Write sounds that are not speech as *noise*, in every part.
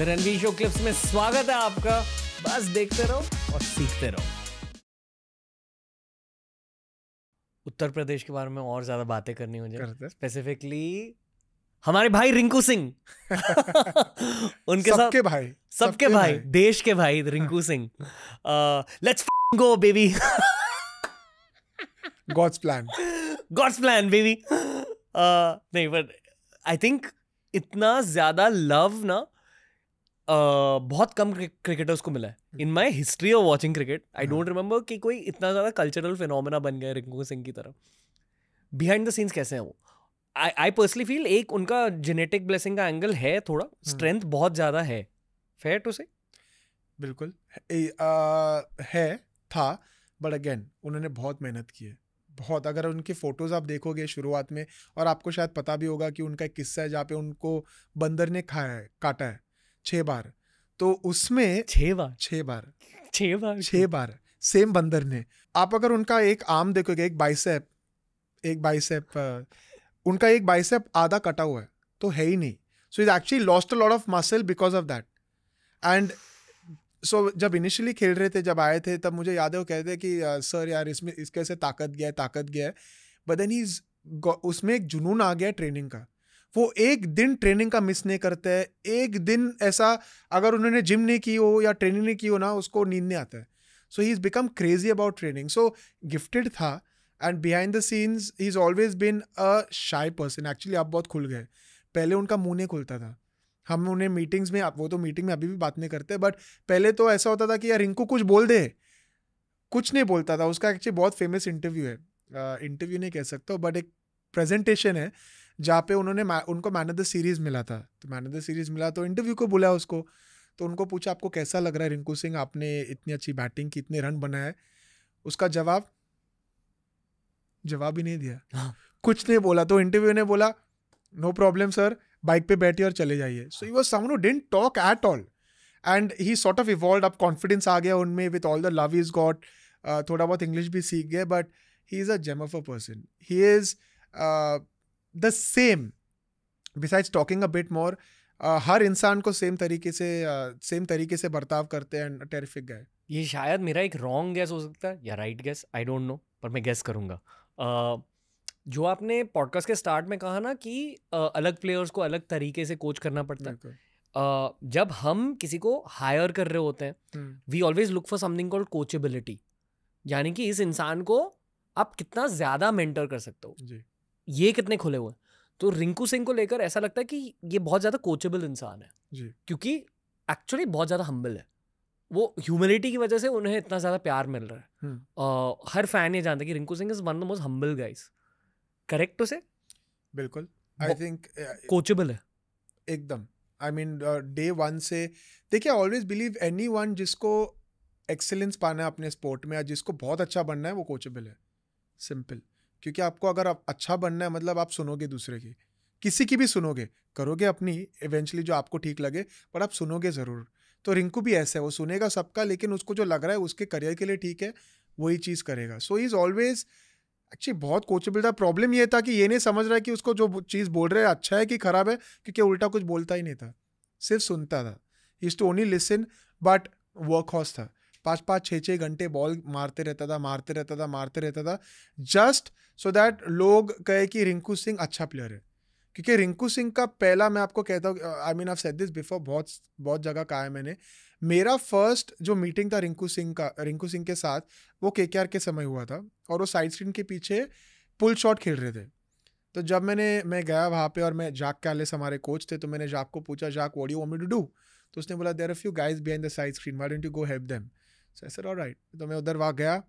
Ranveer show clips में स्वागत है आपका बस देखते रहो और सीखते रहो उत्तर प्रदेश के बारे में और ज्यादा बातें करनी हो जाए स्पेसिफिकली हमारे भाई रिंकू सिंह *laughs* उनके सब सबके भाई सबके भाई, भाई देश के भाई Rinku *laughs* Singh let's go baby God's plan God's plan baby नहीं बट आई थिंक इतना ज्यादा लव ना बहुत कम क्रिकेटर्स को मिला है in my history of watching cricket I don't remember कि कोई इतना ज़्यादा कल्चरल फिनोमिना बन गया रिंकू सिंह की तरफ बिहाइंड द सीन्स कैसे हैं वो आई आई पर्सनली फील एक उनका जेनेटिक ब्लेसिंग का एंगल है थोड़ा स्ट्रेंथ हाँ। बहुत ज़्यादा है फेयर टू से बिल्कुल ए, आ, है था बट अगेन उन्होंने बहुत मेहनत की है बहुत अगर उनके फ़ोटोज़ आप देखोगे शुरुआत में और आपको शायद पता भी होगा कि उनका एक किस्सा है जहाँ पे उनको बंदर ने खाया है काटा है छह बार तो उसमें छह बार छह बार छह बार छह बार सेम बंदर ने आप अगर उनका एक आर्म देखोगे एक बाइसेप एक बाइसेप उनका एक बाइसेप आधा कटा हुआ है तो है ही नहीं so is actually lost a lot of muscle because of that and so जब इनिशियली खेल रहे थे जब आए थे तब मुझे याद है वो कहते कि सर यार इसमें इसके से ताकत गया है ताकत गया है बट देन ही उसमें एक जुनून आ गया ट्रेनिंग का वो एक दिन ट्रेनिंग का मिस नहीं करते हैं एक दिन ऐसा अगर उन्होंने जिम नहीं की हो या ट्रेनिंग नहीं की हो ना उसको नींद नहीं आता है so he is become crazy about training so gifted था and behind the scenes he is always been a shy person actually आप बहुत खुल गए पहले उनका मुँह नहीं खुलता था हम उन्हें मीटिंग्स में वो तो मीटिंग में अभी भी बात नहीं करते बट पहले तो ऐसा होता था कि यार रिंकू कुछ बोल दे कुछ नहीं बोलता था उसका एक्चुअली बहुत फेमस इंटरव्यू है इंटरव्यू uh, नहीं कह सकता बट एक प्रेजेंटेशन है जहाँ पे उन्होंने उनको मैन ऑफ द सीरीज मिला था तो मैन ऑफ द सीरीज मिला तो इंटरव्यू को बुलाया उसको तो उनको पूछा आपको कैसा लग रहा है रिंकू सिंह आपने इतनी अच्छी बैटिंग की इतने रन बनाए उसका जवाब जवाब ही नहीं दिया हाँ। कुछ नहीं बोला तो इंटरव्यू ने बोला नो प्रॉब्लम सर बाइक पे बैठिए और चले जाइए so you was someone didn't talk at all and he sort of evolve अब कॉन्फिडेंस आ गया उनमें with all the love is got थोड़ा बहुत इंग्लिश भी सीख गए but he is a gem of a person he is the same besides talking a bit more हर इंसान को सेम तरीके से सेम uh, तरीके से बर्ताव करते हैं टेरिफिक गए ये शायद मेरा एक रॉन्ग गैस हो सकता है या right guess I don't know पर मैं गैस करूँगा uh, जो आपने पॉडकास्ट के स्टार्ट में कहा ना कि uh, अलग प्लेयर्स को अलग तरीके से कोच करना पड़ता है Uh, जब हम किसी को हायर कर रहे होते हैं we always look for something called coachability यानी कि इस इंसान को आप कितना ज़्यादा मेंटर कर सकते हो ये कितने खुले हुए तो रिंकू सिंह को लेकर ऐसा लगता है कि ये बहुत ज़्यादा कोचेबल इंसान है जी क्योंकि एक्चुअली बहुत ज़्यादा हम्बल है वो ह्यूमिलिटी की वजह से उन्हें इतना ज़्यादा प्यार मिल रहा है uh, हर फैन ये जानता है कि Rinku Singh is one the most humble guys correct उसे बिल्कुल आई थिंक कोचेबल है एकदम आई मीन डे वन से देखिए ऑलवेज बिलीव एनी वन जिसको एक्सेलेंस पाना है अपने स्पोर्ट में या जिसको बहुत अच्छा बनना है वो कोचेबल है सिंपल क्योंकि आपको अगर आप अच्छा बनना है मतलब आप सुनोगे दूसरे की किसी की भी सुनोगे करोगे अपनी इवेंचुअली जो आपको ठीक लगे पर आप सुनोगे ज़रूर तो रिंकू भी ऐसा है वो सुनेगा सबका लेकिन उसको जो लग रहा है उसके करियर के लिए ठीक है वही चीज़ करेगा सो इज़ ऑलवेज एक्चुअली बहुत कोचेबल था प्रॉब्लम ये था कि ये नहीं समझ रहा है कि उसको जो चीज़ बोल रहे हैं अच्छा है कि खराब है क्योंकि उल्टा कुछ बोलता ही नहीं था सिर्फ सुनता था is to only listen but work horse था पाँच पाँच छः छः घंटे बॉल मारते रहता था मारते रहता था मारते रहता था जस्ट सो दैट लोग कहे कि रिंकू सिंह अच्छा प्लेयर है क्योंकि रिंकू सिंह का पहला मैं आपको कहता हूँ I mean I've said this before बहुत बहुत जगह कहा है मैंने मेरा फर्स्ट जो मीटिंग था रिंकू सिंह का रिंकू सिंह के साथ वो के के आर के समय हुआ था और वो साइड स्क्रीन के पीछे पुल शॉट खेल रहे थे तो जब मैंने मैं गया वहाँ पे और मैं जाक कैलेस हमारे कोच थे तो मैंने जाक को पूछा जाक what you want to do तो उसने बोला there are few guys behind the side screen why didn't you go help them so sir और राइट तो मैं उधर वहाँ गया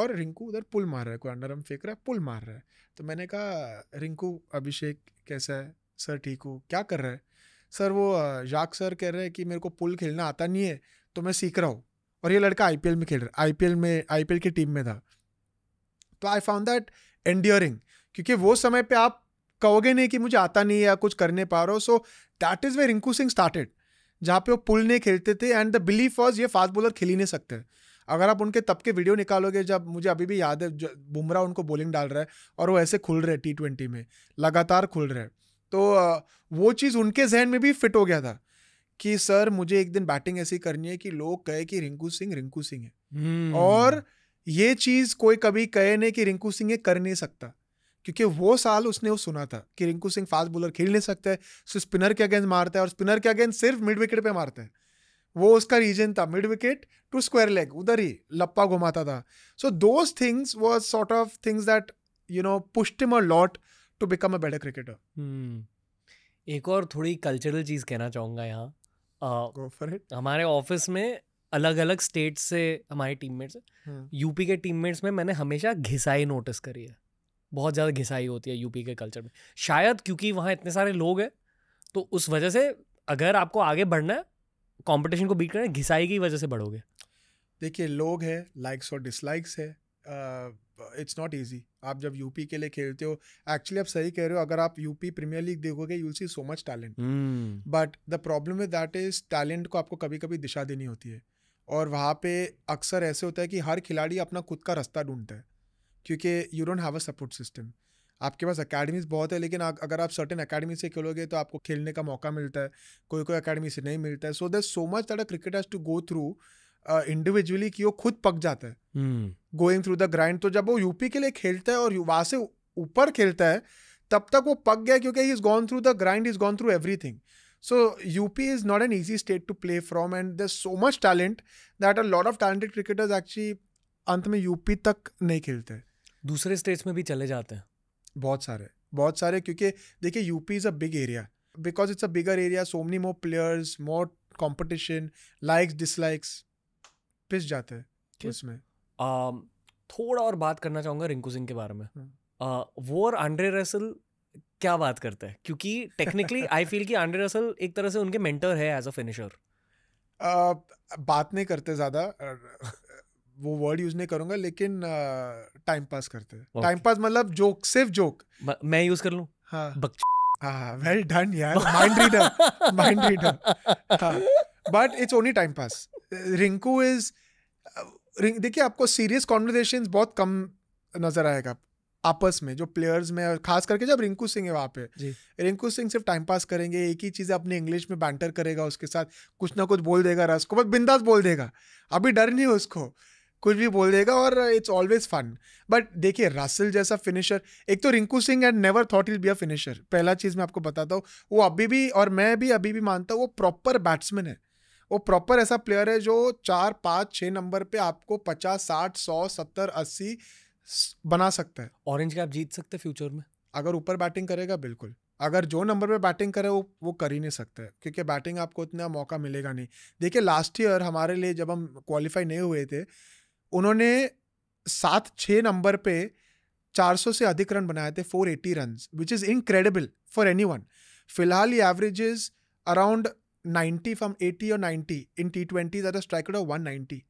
और रिंकू उधर पुल मार रहा है कोई अंडर फेंक रहा है पुल मार रहा है तो मैंने कहा रिंकू अभिषेक कैसा है सर ठीक हूँ क्या कर रहा है सर वो जाक सर कह रहे हैं कि मेरे को पुल खेलना आता नहीं है तो मैं सीख रहा हूँ और ये लड़का आई में खेल रहा है आई में आई की टीम में था तो आई फाउंड दैट एंडियरिंग क्योंकि वो समय पर आप कहोगे नहीं कि मुझे आता नहीं है या कुछ करने पा रहा हो so that is way Rinku Singh started जहाँ पे वो पुल नहीं खेलते थे एंड द बिलीफ वॉज ये फास्ट बॉलर खेल ही नहीं सकते अगर आप उनके तब के वीडियो निकालोगे जब मुझे अभी भी याद है बुमराह उनको बॉलिंग डाल रहा है और वो ऐसे खुल रहे टी ट्वेंटी में लगातार खुल रहे तो वो चीज़ उनके जहन में भी फिट हो गया था कि सर मुझे एक दिन बैटिंग ऐसी करनी है कि लोग कहे कि रिंकू सिंह रिंकू सिंह है hmm. और ये चीज़ कोई कभी कहे नहीं कि रिंकू सिंह ये कर नहीं सकता क्योंकि वो साल उसने वो सुना था कि रिंकू सिंह फास्ट बॉलर खेल नहीं सकता है सो स्पिनर के अगेंस्ट मारता है और स्पिनर के अगेंस्ट सिर्फ मिड विकेट पे मारता है वो उसका रीजन था mid wicket to square leg उधर ही लप्पा घुमाता था सो दोज थिंग्स वो sort of things that you know pushed a lot to become a better cricketer hmm, एक और थोड़ी कल्चरल चीज़ कहना चाहूँगा यहाँ हमारे ऑफिस में अलग अलग स्टेट से हमारे टीममेट्स हम्म। यूपी के टीममेट्स में मैंने हमेशा घिसाई नोटिस करी है बहुत ज़्यादा घिसाई होती है यूपी के कल्चर में शायद क्योंकि वहाँ इतने सारे लोग हैं तो उस वजह से अगर आपको आगे बढ़ना है कॉम्पिटिशन को बीट करना है घिसाई की वजह से बढ़ोगे देखिए लोग हैं लाइक्स और डिसलाइक्स है इट्स नॉट ईजी आप जब यूपी के लिए खेलते हो एक्चुअली आप सही कह रहे हो अगर आप यूपी प्रीमियर लीग देखोगे you see so much talent but the problem with that is talent को आपको कभी कभी दिशा देनी होती है और वहाँ पे अक्सर ऐसे होता है कि हर खिलाड़ी अपना खुद का रास्ता ढूंढता है क्योंकि you don't have a support system आपके पास अकेडमीज बहुत है लेकिन अगर आप सर्टेन अकेडमी से खेलोगे तो आपको खेलने का मौका मिलता है कोई कोई अकेडमी से नहीं मिलता है so that so much that a cricket has to go through individually कि वो खुद पक जाता है गोइंग थ्रू द ग्राइंड तो जब वो यूपी के लिए खेलता है और वहाँ से ऊपर खेलता है तब तक वो पक गया क्योंकि he is gone through the grind is gone through everything U P is not an easy state to play from and there's so much talent that a lot of talented cricketers actually अंत में UP तक नहीं खेलते हैं दूसरे states में भी चले जाते हैं बहुत सारे बहुत सारे क्योंकि देखिए UP is a big area because it's a bigger area so many more players more competition likes dislikes पिस जाते हैं उसमें थोड़ा और बात करना चाहूँगा रिंकू सिंह के बारे में uh, वो और आंड्रे रसल क्या बात करते हैं क्योंकि टेक्निकली आई फील कि आंड्रे रसल एक तरह से उनके मेंटर है एज अ फिनिशर बात नहीं करते ज़्यादा वो वर्ड यूज नहीं करूंगा लेकिन टाइम पास करते हैं टाइम पास मतलब जोक सिर्फ जोक मैं यूज कर लू हाँ वेल डन हाँ, हाँ, यार mind reader mind reader but it's only time pass Rinku is देखिए आपको सीरियस कॉन्वर्जेशन बहुत कम नजर आएगा आपस में जो प्लेयर्स में खास करके जब रिंकू सिंह है वहाँ पे रिंकू सिंह सिर्फ टाइम पास करेंगे एक ही चीज़ अपने इंग्लिश में बैंटर करेगा उसके साथ कुछ ना कुछ बोल देगा रस को बस बिंदास बोल देगा अभी डर नहीं है उसको कुछ भी बोल देगा और इट्स ऑलवेज फन बट देखिए रासिल जैसा फिनिशर एक तो Rinku Singh and never thought I'll be a finisher पहला चीज़ मैं आपको बताता हूँ वो अभी भी और मैं भी अभी भी मानता हूँ वो प्रॉपर बैट्समैन है वो प्रॉपर ऐसा प्लेयर है जो चार पाँच छः नंबर पे आपको पचास साठ सौ सत्तर अस्सी बना सकता है ऑरेंज कैप जीत सकते हैं फ्यूचर में अगर ऊपर बैटिंग करेगा बिल्कुल अगर जो नंबर पे बैटिंग करे वो वो कर ही नहीं सकते क्योंकि बैटिंग आपको उतना मौका मिलेगा नहीं देखिए लास्ट ईयर हमारे लिए जब हम क्वालिफाई नहीं हुए थे उन्होंने सात छः नंबर पे 400 से अधिक रन बनाए थे 480 eighty run which is incredible for anyone फिलहाल ये एवरेज अराउंड 90 फ्रॉम 80 और 90 in T twenty that strike of one ninety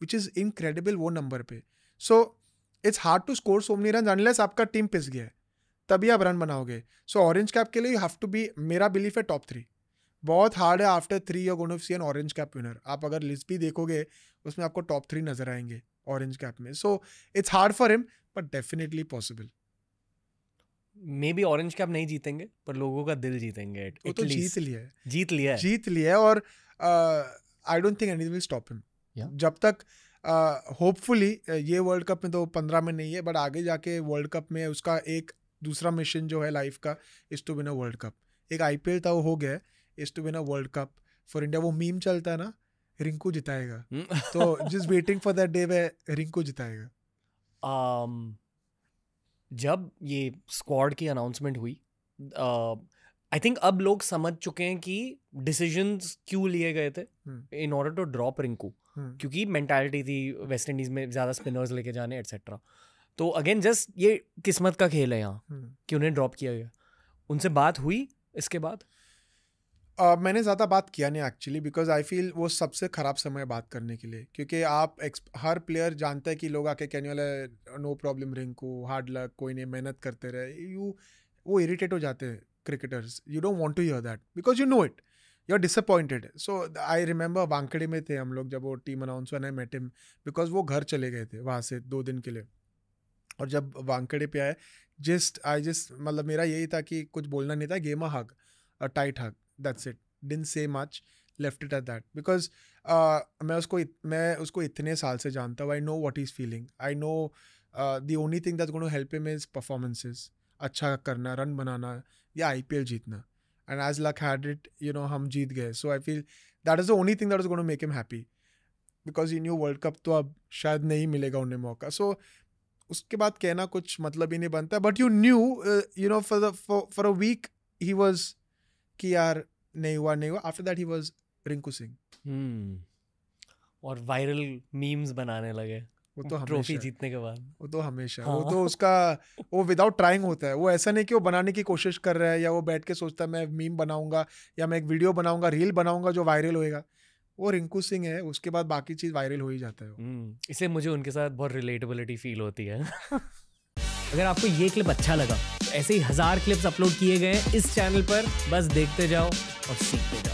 which is incredible वो नंबर पे so it's hard to score so many run unless आपका team पिस गया है तभी आप रन बनाओगे सो ऑरेंज कैप के लिए यू हैव टू बी मेरा बिलीफ है टॉप थ्री बहुत हार्ड है after three you gone of see an orange cap winner आप अगर लिस्ट भी देखोगे उसमें आपको टॉप थ्री नजर आएंगे ऑरेंज कैप में so it's hard for him but definitely possible maybe orange cap नहीं जीतेंगे पर लोगों का दिल जीतेंगे वो तो जीत लिया है जीत लिया है जीत लिया है और I don't think any will stop him जब तक होपफुली uh, ये वर्ल्ड कप में तो पंद्रह में नहीं है बट आगे जाके वर्ल्ड कप में उसका एक दूसरा मिशन जो है लाइफ का is to win a world cup एक आई था वो हो गया is to win a world cup for India वो मीम चलता है ना रिंकू जिताएगा hmm. तो just waiting for that day way Rinku जिताएगा um, जब ये स्क्वाड की अनाउंसमेंट हुई आई uh, थिंक अब लोग समझ चुके हैं कि डिसीजंस क्यों लिए गए थे in order to drop Rinku hmm. क्योंकि मेंटालिटी थी वेस्ट इंडीज में ज़्यादा स्पिनर्स लेके जाने एटसेट्रा तो अगेन जस्ट ये किस्मत का खेल है यहाँ hmm. कि उन्हें ड्रॉप किया गया उनसे बात हुई इसके बाद Uh, मैंने ज़्यादा बात किया नहीं एक्चुअली बिकॉज आई फील वो सबसे ख़राब समय बात करने के लिए क्योंकि आप हर प्लेयर जानता है कि लोग आके कहने वाले no problem Rinku hard luck कोई नहीं मेहनत करते रहे यू वो इरीटेट हो जाते हैं cricketers you don't want to hear that because you know it you are disappointed so I remember Wankhede में थे हम लोग जब वो टीम अनाउंस हुआ ना मेट बिकॉज वो घर चले गए थे वहाँ से दो दिन के लिए और जब वांकड़े पे आए जस्ट आई जस्ट मतलब मेरा यही था कि कुछ बोलना नहीं था gave a hug a tight hug. That's it. Didn't say much. Left it at that because मैं उसको मैं उसको इतने साल से जानता हूँ I know what is feeling I know the only thing that gonna help him is performances अच्छा करना रन बनाना या आई पी एल जीतना and as luck had it you know हम जीत गए so I feel that is the only thing that is gonna make him happy because in you World Cup तो अब शायद नहीं मिलेगा उन्हें मौका सो so, उसके बाद कहना कुछ मतलब ही नहीं बनता but you knew you know for for a week he was कि यार नहीं हुआ नहीं हुआ after that he was Rinku Singh और वायरल मीम्स बनाने लगे वो तो ट्रॉफी जीतने के बाद वो तो हमेशा हाँ। वो तो उसका वो विदाउट ट्राइंग होता है वो ऐसा नहीं कि वो बनाने की कोशिश कर रहा है या वो बैठ के सोचता है मैं मीम बनाऊंगा या मैं एक वीडियो बनाऊंगा रील बनाऊंगा जो वायरल होएगा वो रिंकू सिंह है उसके बाद बाकी चीज़ वायरल हो ही जाता है हम्म। इसे मुझे उनके साथ बहुत रिलेटेबिलिटी फील होती है *laughs* अगर आपको ये क्लिप अच्छा लगा तो ऐसे ही हज़ार क्लिप्स अपलोड किए गए हैं इस चैनल पर बस देखते जाओ और सीखते जाओ